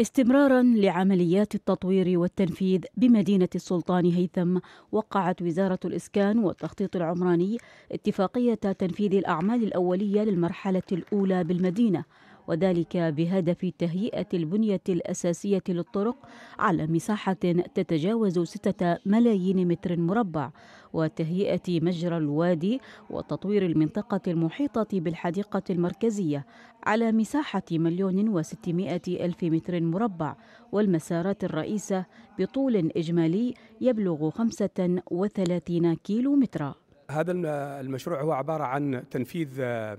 استمرارا لعمليات التطوير والتنفيذ بمدينة السلطان هيثم وقعت وزارة الإسكان والتخطيط العمراني اتفاقية تنفيذ الأعمال الأولية للمرحلة الأولى بالمدينة وذلك بهدف تهيئة البنية الأساسية للطرق على مساحة تتجاوز سته ملايين متر مربع وتهيئة مجرى الوادي وتطوير المنطقة المحيطة بالحديقة المركزية على مساحة مليون وستمائة ألف متر مربع والمسارات الرئيسة بطول إجمالي يبلغ 35 كيلو مترا هذا المشروع هو عبارة عن تنفيذ آه،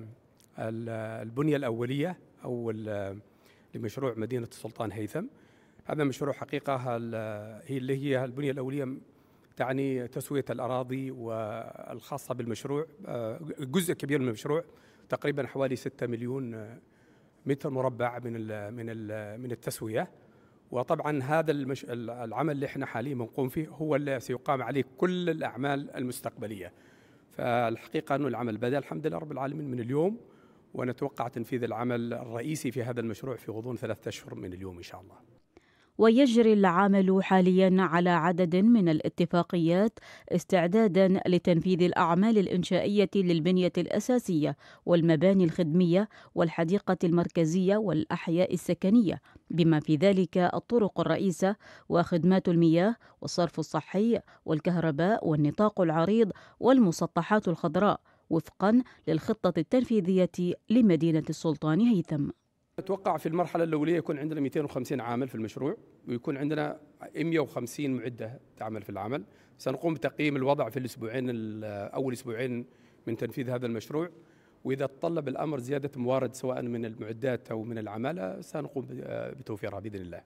البنية الأولية اول آه، لمشروع مدينه السلطان هيثم هذا مشروع حقيقه هي اللي هي البنيه الاوليه تعني تسويه الاراضي والخاصه بالمشروع آه، جزء كبير من المشروع تقريبا حوالي 6 مليون آه، متر مربع من من من التسويه وطبعا هذا المش... العمل اللي احنا حاليا بنقوم فيه هو اللي سيقام عليه كل الاعمال المستقبليه فالحقيقه انه العمل بدا الحمد لله رب العالمين من اليوم ونتوقع تنفيذ العمل الرئيسي في هذا المشروع في غضون ثلاثة أشهر من اليوم إن شاء الله ويجري العمل حاليا على عدد من الاتفاقيات استعدادا لتنفيذ الاعمال الانشائيه للبنيه الاساسيه والمباني الخدميه والحديقه المركزيه والاحياء السكنيه بما في ذلك الطرق الرئيسه وخدمات المياه والصرف الصحي والكهرباء والنطاق العريض والمسطحات الخضراء وفقا للخطة التنفيذية لمدينة السلطان هيثم أتوقع في المرحلة الأولية يكون عندنا 250 عامل في المشروع ويكون عندنا 150 معدة تعمل في العمل سنقوم بتقييم الوضع في الأسبوعين أول أسبوعين من تنفيذ هذا المشروع وإذا تطلب الأمر زيادة موارد سواء من المعدات أو من العمالة سنقوم بتوفيرها بإذن الله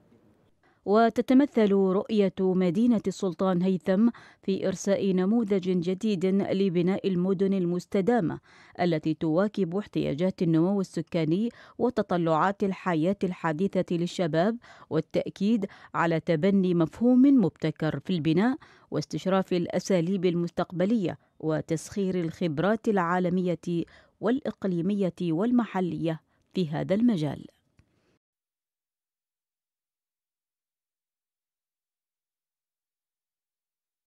وتتمثل رؤية مدينة السلطان هيثم في إرساء نموذج جديد لبناء المدن المستدامة التي تواكب احتياجات النمو السكاني وتطلعات الحياة الحديثة للشباب والتأكيد على تبني مفهوم مبتكر في البناء واستشراف الأساليب المستقبلية وتسخير الخبرات العالمية والإقليمية والمحلية في هذا المجال